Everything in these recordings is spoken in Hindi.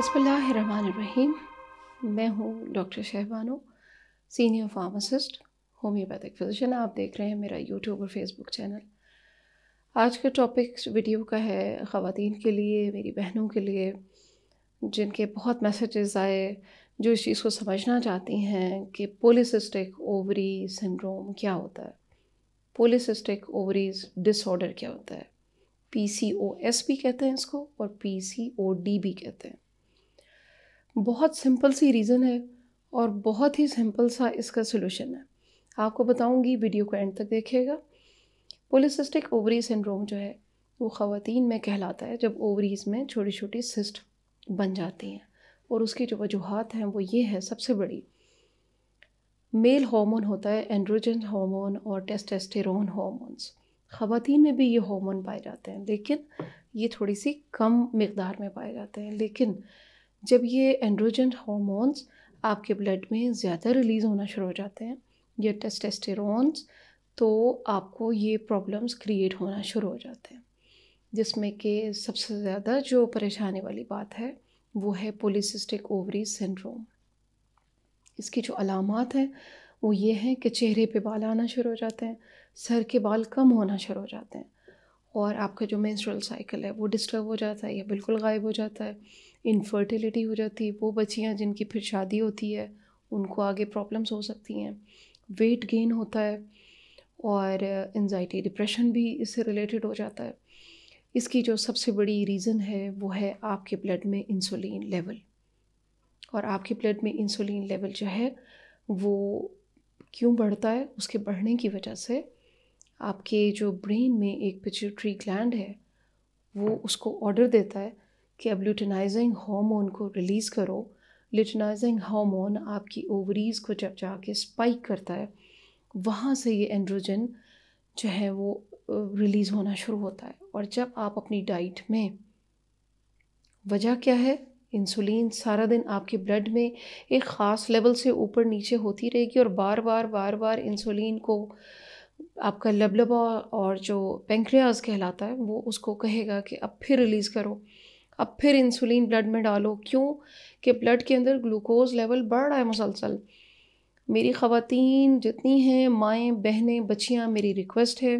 बसमीम मैं हूँ doctor Shahbano senior pharmacist homeopathic physician आप देख रहे हैं मेरा यूट्यूब और फेसबुक चैनल आज का टॉपिक वीडियो का है ख़वान के लिए मेरी बहनों के लिए जिनके बहुत मैसेजेस आए जो इस चीज़ को समझना चाहती हैं कि पोलिसिस्टिक ओवरी सिंड्रोम क्या होता है पोलिसिस्टिक ओवरीज डिसऑर्डर क्या होता है पी सी ओ एस भी कहते हैं इसको और पी सी ओ डी भी कहते हैं बहुत सिंपल सी रीज़न है और बहुत ही सिंपल सा इसका सोल्यूशन है आपको बताऊंगी वीडियो को एंड तक देखिएगा पोलिसिस्टिक ओवरी सिंड्रोम जो है वो ख़वातीन में कहलाता है जब ओवरीज़ में छोटी छोटी सिस्ट बन जाती हैं और उसकी जो वजूहत हैं वो ये है सबसे बड़ी मेल हार्मोन होता है एंड्रोजन हार्मोन और टेस्टेस्टेरोन हार्मोन्स ख़वातीन में भी ये हार्मोन पाए जाते हैं लेकिन ये थोड़ी सी कम मकदार में पाए जाते हैं लेकिन जब ये एंड्रोजन हॉर्मोन्स आपके ब्लड में ज़्यादा रिलीज़ होना शुरू हो जाते हैं या टेस्टेस्टेरोन्स तो आपको ये प्रॉब्लम्स क्रिएट होना शुरू हो जाते हैं जिसमें कि सबसे ज़्यादा जो परेशानी वाली बात है वो है पोलिसिस्टिक ओवरी सिंड्रोम इसकी जो अलामत हैं वो ये हैं कि चेहरे पे बाल आना शुरू हो जाते हैं सर के बाल कम होना शुरू हो जाते हैं और आपका जो मेंस्ट्रुअल साइकिल है वो डिस्टर्ब हो जाता है या बिल्कुल गायब हो जाता है इनफर्टिलिटी हो जाती है वो बच्चियाँ जिनकी फिर शादी होती है उनको आगे प्रॉब्लम्स हो सकती हैं वेट गेन होता है और एनजाइटी डिप्रेशन भी इससे रिलेटेड हो जाता है इसकी जो सबसे बड़ी रीज़न है वो है आपके ब्लड में इंसुलिन लेवल और आपके ब्लड में इंसुलिन लेवल जो है वो क्यों बढ़ता है उसके बढ़ने की वजह से आपके जो ब्रेन में एक पिचुट्री ग्लैंड है वो उसको ऑर्डर देता है कि अब ल्यूटनाइजिंग हार्मोन को रिलीज़ करो ल्यूटनाइजिंग हार्मोन आपकी ओवरीज़ को जब जाके स्पाइक करता है वहाँ से ये एंड्रोजन जो है वो रिलीज़ होना शुरू होता है और जब आप अपनी डाइट में वजह क्या है इंसुलिन सारा दिन आपके ब्लड में एक ख़ास लेवल से ऊपर नीचे होती रहेगी और बार बार बार बार इंसुलिन को आपका लबलबा और जो पेंक्रियाज कहलाता है वो उसको कहेगा कि अब फिर रिलीज़ करो अब फिर इंसुलिन ब्लड में डालो क्यों कि ब्लड के अंदर ग्लूकोज लेवल बढ़ रहा है मुसलसल मेरी ख़वान जितनी हैं माएँ बहनें बच्चियाँ मेरी रिक्वेस्ट है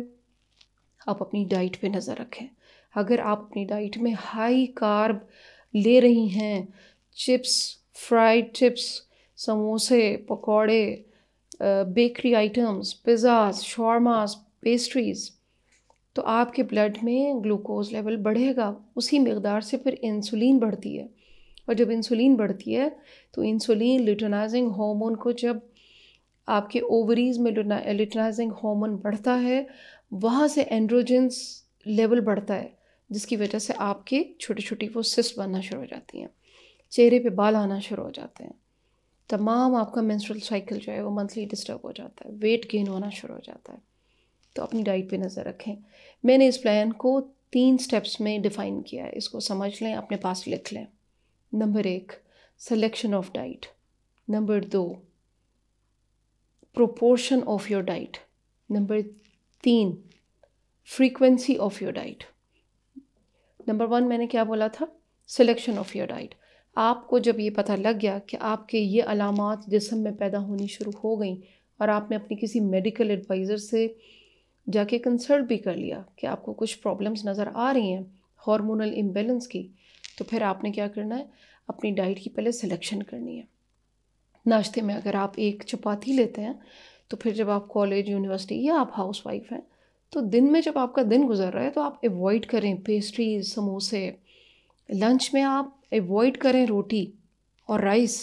आप अपनी डाइट पे नज़र रखें अगर आप अपनी डाइट में हाई कार्ब ले रही हैं चिप्स फ्राइड चिप्स समोसे पकौड़े bakery items pizzas shawarmas pastries तो आपके ब्लड में ग्लूकोज लेवल बढ़ेगा उसी मकदार से फिर इंसुलिन बढ़ती है और जब इंसुलिन बढ़ती है तो इंसुलिन लिटोनाइजिंग हार्मोन को जब आपके ओवरीज में लिटोनाइजिंग हार्मोन बढ़ता है वहाँ से एंड्रोजेंस लेवल बढ़ता है जिसकी वजह से आपके छोटी छोटी वो सिस्ट बनना शुरू हो जाती हैं चेहरे पे बाल आना शुरू हो जाते हैं तमाम आपका मेंस्ट्रुअल साइकिल जो है वो मंथली डिस्टर्ब हो जाता है वेट गेन होना शुरू हो जाता है तो अपनी डाइट पे नज़र रखें मैंने इस प्लान को तीन स्टेप्स में डिफ़ाइन किया है इसको समझ लें अपने पास लिख लें नंबर एक सिलेक्शन ऑफ डाइट नंबर दो proportion of your diet number तीन frequency of your diet number one मैंने क्या बोला था सिलेक्शन ऑफ योर डाइट आपको जब ये पता लग गया कि आपके ये अलामत जिसम में पैदा होनी शुरू हो गई और आपने अपनी किसी मेडिकल एडवाइज़र से जाके कंसल्ट भी कर लिया कि आपको कुछ प्रॉब्लम्स नज़र आ रही हैं हार्मोनल इम्बेलेंस की तो फिर आपने क्या करना है अपनी डाइट की पहले सिलेक्शन करनी है नाश्ते में अगर आप एक चपाती लेते हैं तो फिर जब आप कॉलेज यूनिवर्सिटी या आप हाउस वाइफ हैं तो दिन में जब आपका दिन गुजर रहा है तो आप एवॉइड करें पेस्ट्रीज समोसे लंच में आप एवॉइड करें रोटी और राइस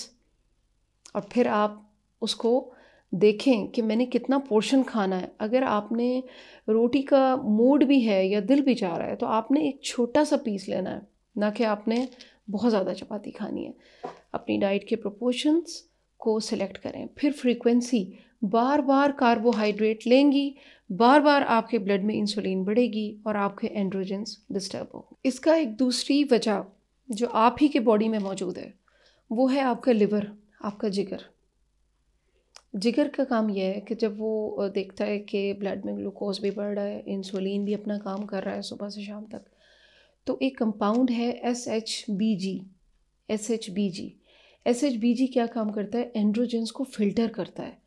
और फिर आप उसको देखें कि मैंने कितना पोर्शन खाना है अगर आपने रोटी का मूड भी है या दिल भी चाह रहा है तो आपने एक छोटा सा पीस लेना है ना कि आपने बहुत ज़्यादा चपाती खानी है अपनी डाइट के प्रोपोर्शंस को सिलेक्ट करें फिर फ्रीक्वेंसी बार बार कार्बोहाइड्रेट लेंगी बार बार आपके ब्लड में इंसुलिन बढ़ेगी और आपके एंड्रोजेंस डिस्टर्ब हो इसका एक दूसरी वजह जो आप ही के बॉडी में मौजूद है वो है आपका लिवर आपका जिगर जिगर का काम यह है कि जब वो देखता है कि ब्लड में ग्लूकोज भी बढ़ रहा है इंसुलिन भी अपना काम कर रहा है सुबह से शाम तक तो एक कंपाउंड है S H B G S H B G S H B G क्या काम करता है एंड्रोजेंस को फिल्टर करता है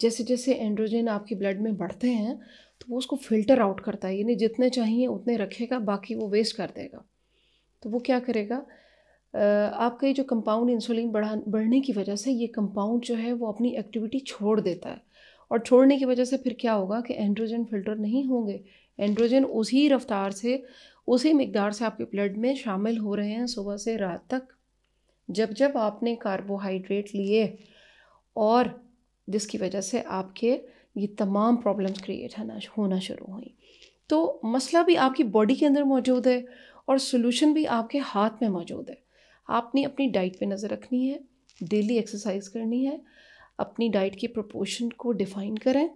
जैसे जैसे एंड्रोजन आपके ब्लड में बढ़ते हैं तो वो उसको फिल्टर आउट करता है यानी जितने चाहिए उतने रखेगा बाकी वो वेस्ट कर देगा तो वो क्या करेगा आपका ये जो कंपाउंड इंसुलिन बढ़ा बढ़ने की वजह से ये कंपाउंड जो है वो अपनी एक्टिविटी छोड़ देता है और छोड़ने की वजह से फिर क्या होगा कि एंड्रोजन फिल्टर नहीं होंगे एंड्रोजन उसी रफ्तार से उसी मकदार से आपके ब्लड में शामिल हो रहे हैं सुबह से रात तक जब जब आपने कार्बोहाइड्रेट लिए और जिसकी वजह से आपके ये तमाम प्रॉब्लम्स क्रिएट होना होना शुरू हुई तो मसला भी आपकी बॉडी के अंदर मौजूद है और सोल्यूशन भी आपके हाथ में मौजूद है आपने अपनी डाइट पे नज़र रखनी है डेली एक्सरसाइज करनी है अपनी डाइट के प्रोपोर्शन को डिफ़ाइन करें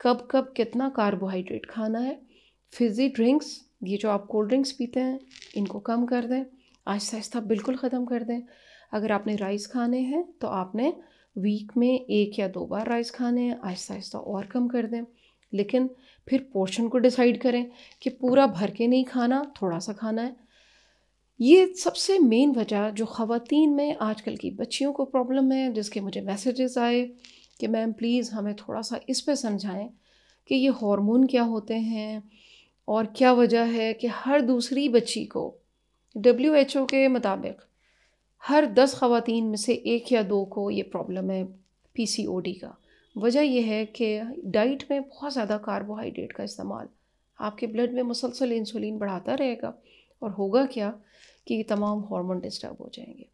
कब कब कितना कार्बोहाइड्रेट खाना है फिजी ड्रिंक्स ये जो आप कोल्ड ड्रिंक्स पीते हैं इनको कम कर दें आहिस्ता आहिस्ता बिल्कुल ख़त्म कर दें अगर आपने राइस खाने हैं तो आपने वीक में एक या दो बार राइस खाने हैं आहिस्ता आहिस्ता और कम कर दें लेकिन फिर पोर्शन को डिसाइड करें कि पूरा भर के नहीं खाना थोड़ा सा खाना है ये सबसे मेन वजह जो ख़वान में आजकल की बच्चियों को प्रॉब्लम है जिसके मुझे मैसेजेस आए कि मैम प्लीज़ हमें थोड़ा सा इस पे समझाएं कि ये हार्मोन क्या होते हैं और क्या वजह है कि हर दूसरी बच्ची को डब्ल्यू एच ओ के मुताबिक हर दस ख़वातीन में से एक या दो को ये प्रॉब्लम है पी सी ओ डी का वजह यह है कि डाइट में बहुत ज़्यादा कार्बोहाइड्रेट का इस्तेमाल आपके ब्लड में मुसलसल इंसुलिन बढ़ाता रहेगा और होगा क्या कि तमाम हार्मोन डिस्टर्ब हो जाएंगे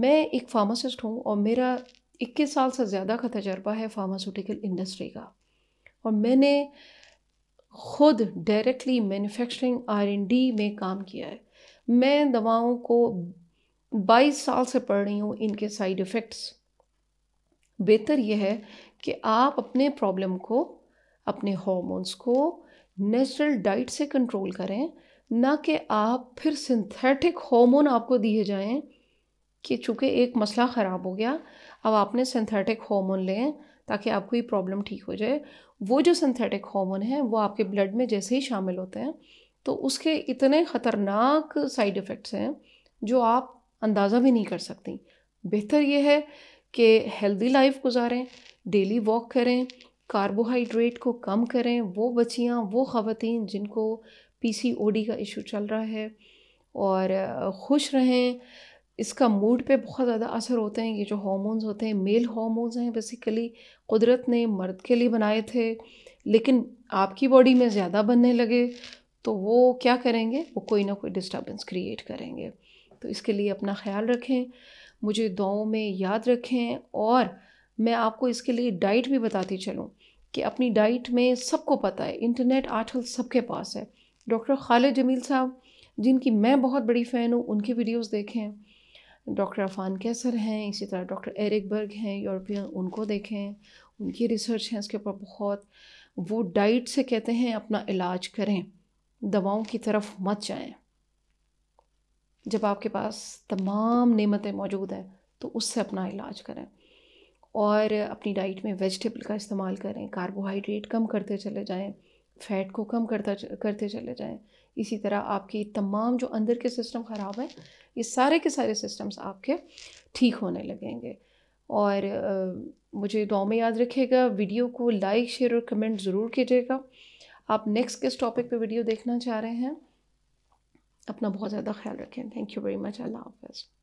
मैं एक फार्मासिस्ट हूँ और मेरा 21 साल से ज़्यादा का तजर्बा है फार्मास्यूटिकल इंडस्ट्री का और मैंने ख़ुद डायरेक्टली मैन्युफैक्चरिंग डी में काम किया है मैं दवाओं को 22 साल से पढ़ रही हूँ इनके साइड इफ़ेक्ट्स बेहतर यह है कि आप अपने प्रॉब्लम को अपने हॉर्मोन्स को नेचुरल डाइट से कंट्रोल करें ना कि आप फिर सिंथेटिक हार्मोन आपको दिए जाएं कि चूँकि एक मसला ख़राब हो गया अब आपने सिंथेटिक हार्मोन लें ताकि आपको ये प्रॉब्लम ठीक हो जाए वो जो सिंथेटिक हार्मोन है वो आपके ब्लड में जैसे ही शामिल होते हैं तो उसके इतने ख़तरनाक साइड इफ़ेक्ट्स हैं जो आप अंदाज़ा भी नहीं कर सकती बेहतर ये है कि हेल्दी लाइफ गुजारें डेली वॉक करें कार्बोहाइड्रेट को कम करें वो बच्चियाँ वो ख़वान जिनको पीसीओडी का इशू चल रहा है और खुश रहें इसका मूड पे बहुत ज़्यादा असर होते हैं ये जो हॉर्मोन्स होते हैं मेल हॉर्मोन्स हैं बेसिकली कुदरत ने मर्द के लिए बनाए थे लेकिन आपकी बॉडी में ज़्यादा बनने लगे तो वो क्या करेंगे वो कोई ना कोई डिस्टर्बेंस क्रिएट करेंगे तो इसके लिए अपना ख्याल रखें मुझे दुआओं में याद रखें और मैं आपको इसके लिए डाइट भी बताती चलूँ कि अपनी डाइट में सबको पता है इंटरनेट आजकल सबके पास है डॉक्टर खालिद जमील साहब जिनकी मैं बहुत बड़ी फ़ैन हूँ उनकी वीडियोस देखें डॉक्टर अफान कैसर हैं इसी तरह डॉक्टर एरिक बर्ग हैं यूरोपियन उनको देखें उनकी रिसर्च है इसके ऊपर बहुत वो डाइट से कहते हैं अपना इलाज करें दवाओं की तरफ मत जाएं जब आपके पास तमाम नेमतें मौजूद हैं तो उससे अपना इलाज करें और अपनी डाइट में वेजिटेबल का इस्तेमाल करें कार्बोहाइड्रेट कम करते चले जाएँ फैट को कम करता करते चले जाएं इसी तरह आपकी तमाम जो अंदर के सिस्टम ख़राब हैं ये सारे के सारे सिस्टम्स आपके ठीक होने लगेंगे और आ, मुझे दुआ में याद रखिएगा वीडियो को लाइक शेयर और कमेंट ज़रूर कीजिएगा आप नेक्स्ट किस टॉपिक पे वीडियो देखना चाह रहे हैं अपना बहुत ज़्यादा ख्याल रखें thank you very much Allah half